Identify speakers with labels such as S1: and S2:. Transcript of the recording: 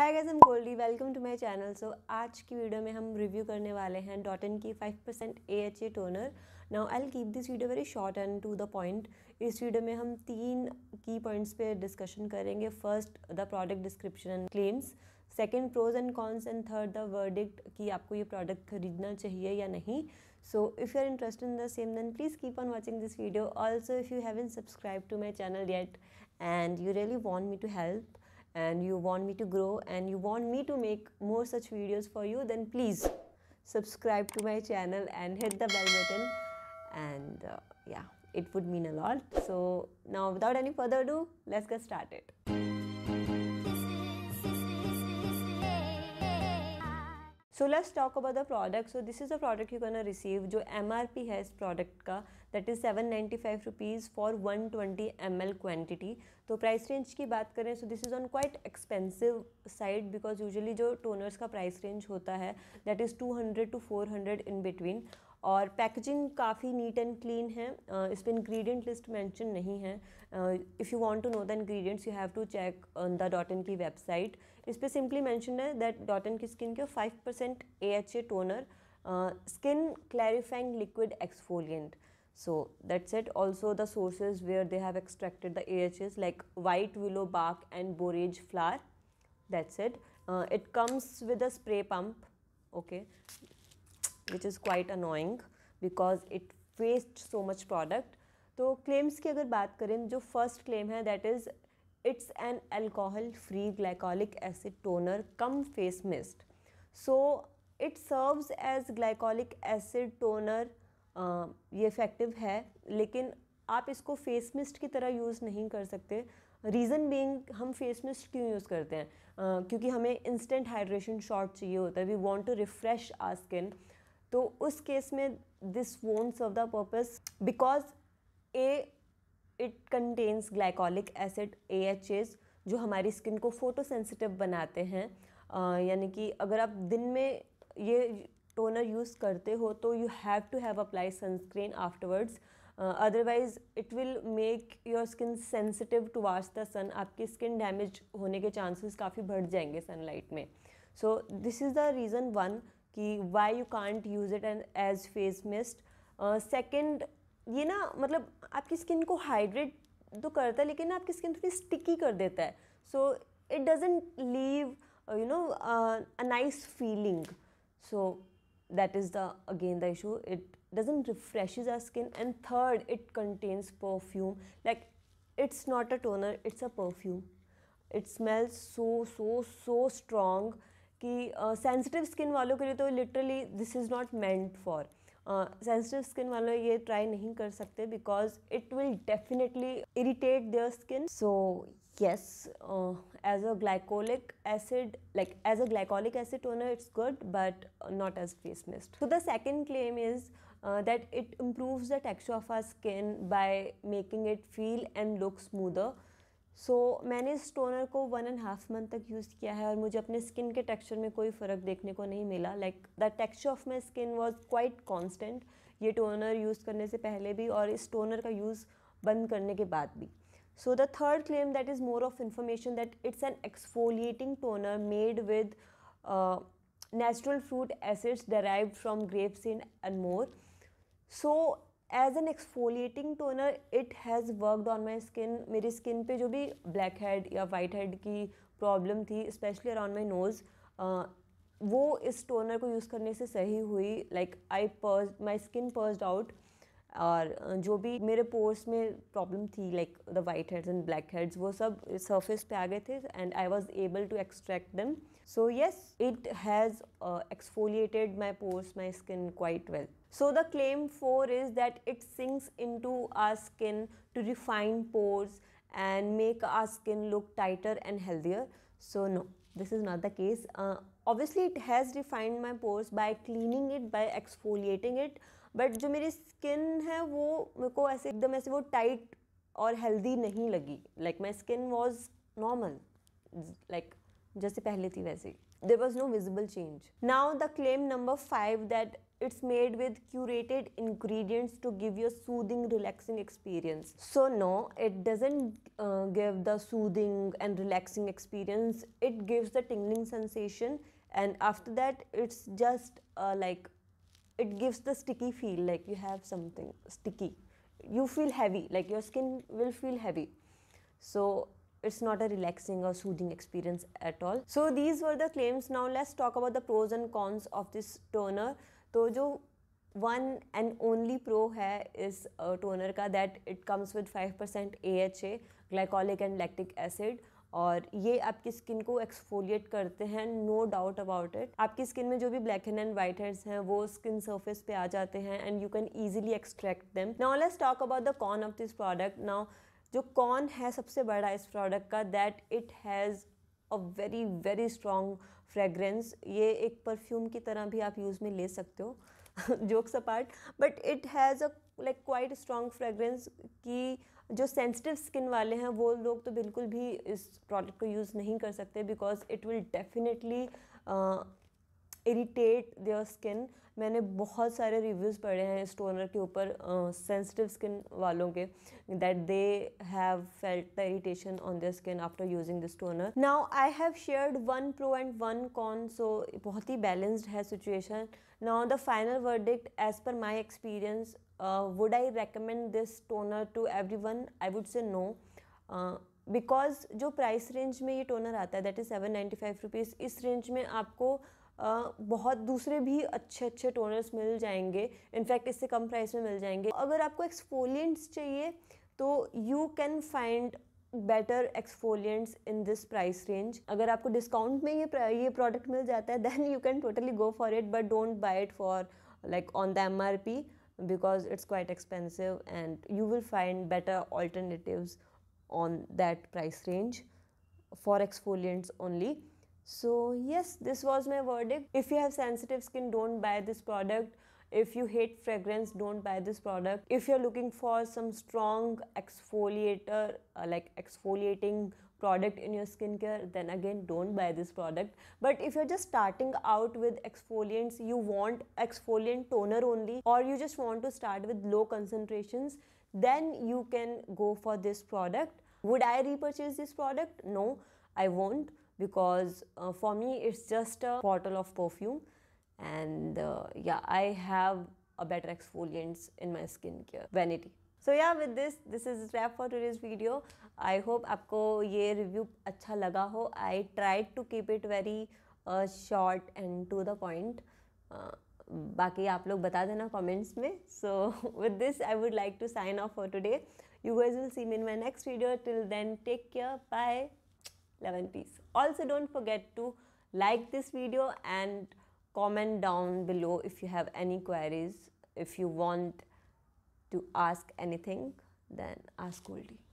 S1: Hi guys I am Goldie welcome to my channel so आज की video में हम रिव्यू करने वाले हैं डॉटन की 5% percent A H A toner now I keep this video very short and to the point इस वीडियो में हम तीन की पॉइंट्स पे डिस्कशन करेंगे first the product description and claims second pros and cons and third the verdict कि आपको ये प्रोडक्ट खरीदना चाहिए या नहीं so if you are interest in the same then please keep on watching this video also if you haven't subscribe to my channel yet and you really want me to help and you want me to grow and you want me to make more such videos for you then please subscribe to my channel and hit the bell button and uh, yeah it would mean a lot so now without any further ado let's get started so let's talk about the product so this is the product you can receive जो M R P है इस product का that is seven ninety five rupees for one twenty M L quantity तो price range की बात करें so this is on quite expensive side because usually जो toners का प्राइस रेंज होता है that is two hundred to four hundred in between और packaging काफ़ी नीट एंड क्लीन है इस पर इन्ग्रीडियंट लिस्ट मैंशन नहीं है if you want to know the ingredients you have to check on the dot and key website इस पर simply mention है दैट डॉटन की स्किन के five percent A H A toner skin clarifying liquid exfoliant so that said also the sources where they have extracted the A H As like white willow bark and borage flour that said it comes with a spray pump okay which is quite annoying because it waste so much product तो claims की अगर बात करें जो first claim है that is it's an alcohol free glycolic acid toner cum face mist so it serves as glycolic acid toner ये effective है लेकिन आप इसको फेस मिस्ट की तरह यूज़ नहीं कर सकते रीज़न बीइंग हम फेस मिस्ट क्यों यूज़ करते हैं uh, क्योंकि हमें इंस्टेंट हाइड्रेशन शॉट चाहिए होता है we want to refresh our skin तो उस केस में this won't serve the purpose because uh it contains glycolic acid A H As जो हमारी स्किन को फोटो सेंसिटिव बनाते हैं यानी कि अगर आप दिन में ये टोनर यूज़ करते हो तो you have to have apply sunscreen afterwards otherwise it will make your skin sensitive towards the sun आपकी स्किन डैमेज होने के चांसेस काफ़ी बढ़ जाएंगे सनलाइट में so this is the reason one कि why you can't use it and as face mist second ये ना मतलब आपकी स्किन को हाइड्रेट तो करता है लेकिन आपकी स्किन थोड़ी स्टिकी कर देता है so it doesn't leave you know a nice feeling so that is the again the issue it doesn't refresh our skin and third it contains perfume like it's not a toner it's a perfume it smell so so so strong कि sensitive uh, skin वालों के लिए तो literally this is not meant for sensitive skin वाले ये try नहीं कर सकते because it will definitely irritate their skin so yes as a glycolic acid like as a glycolic acid toner it's good but not as face mist so the second claim is that it improves the texture of our skin by making it feel and look smoother so so, मैंने इस toner को one and half month तक use किया है और मुझे अपने skin के टेक्सचर में कोई फ़र्क देखने को नहीं मिला like the texture of my skin was quite constant ये टोनर यूज़ करने से पहले भी और इस टोनर का यूज़ बंद करने के बाद भी so the third claim that is more of information that it's an exfoliating toner made with natural fruit acids derived from grapes in and more so as an exfoliating toner it has worked on my skin मेरी skin पे जो भी blackhead या whitehead की problem थी specially around my nose वो इस toner को यूज़ करने से सही हुई like I purge my skin purge out और जो भी मेरे पोर्स में प्रॉब्लम थी like the whiteheads and blackheads वो सब सरफेस पे आ गए थे and I was able to extract them so yes it has exfoliated my pores my skin quite well So the claim 4 is that it sinks into our skin to refine pores and make our skin look tighter and healthier. So no, this is not the case. Uh, obviously it has refined my pores by cleaning it, by exfoliating it, but जो मेरी skin है वो मेरे को ऐसे एकदम ऐसे वो टाइट और हेल्दी नहीं लगी like my skin was normal like जैसे पहले थी वैसे there was no visible change now the claim number five that it's made with curated ingredients to give your soothing relaxing experience so no it doesn't give the soothing and relaxing experience it gives the tingling sensation and after that it's just like it gives the sticky feel like you have something sticky you feel heavy like your skin will feel heavy so it's not a relaxing or soothing experience at all so these were the claims now let's talk about the pros and cons of this toner तो one and only pro pro is a toner का that it comes 5% AHA, glycolic and lactic acid. और ये आपकी skin को exfoliate करते हैं no doubt about it आपकी skin में जो भी blackhead and whiteheads हैं वो स्किन सर्फेस पे आ जाते हैं and you can easily extract them now let's talk about the con of this product now जो कॉन है सबसे बड़ा इस प्रोडक्ट का that it has a very very strong fragrance ये एक परफ्यूम की तरह भी आप यूज़ में ले सकते हो jokes apart but it has a like quite strong fragrance की जो सेंसिटिव स्किन वाले हैं वो लोग तो बिल्कुल भी इस प्रोडक्ट को यूज़ नहीं कर सकते because it will definitely irritate their skin मैंने बहुत सारे रिव्यूज़ पढ़े हैं इस टोनर के ऊपर सेंसिटिव स्किन वालों के that they have felt the irritation on their skin after using this toner now I have shared one pro and one con so बहुत ही बैलेंस्ड है situation now the final verdict as per my experience Uh, would I recommend this toner to everyone? I would say no. Because uh, जो price range में ये toner आता है that is seven ninety five rupees इस range में आपको Uh, बहुत दूसरे भी अच्छे अच्छे टोनर्स मिल जाएंगे इनफैक्ट इससे कम प्राइस में मिल जाएंगे अगर आपको एक्सफोलियंट्स चाहिए तो you can find better exfoliants in this price range अगर आपको डिस्काउंट में ये ये प्रोडक्ट मिल जाता है then you can totally go for it but don't buy it for like on the M R P because it's quite expensive and you will find better alternatives on that price range for exfoliants only so yes this was my verdict if you have sensitive skin don't buy this product if you hate fragrance don't buy this product if you're looking for some strong exfoliator uh, like exfoliating product in your skincare then again don't buy this product but if you're just starting out with exfoliants you want exfoliant toner only or you just want to start with low concentrations then you can go for this product would i repurchase this product no i won't because uh, for me it's just a bottle of perfume and uh, yeah i have a better exfoliants in my skincare vanity so yeah with this this is a wrap for today's video i hope aapko ye review acha laga ho i tried to keep it very uh, short and to the point baki aap log bata dena comments mein so with this i would like to sign off for today you guys will see me in my next video till then take care bye love also don't forget to like this video and comment down below if you have any queries if you want to ask anything then ask goldie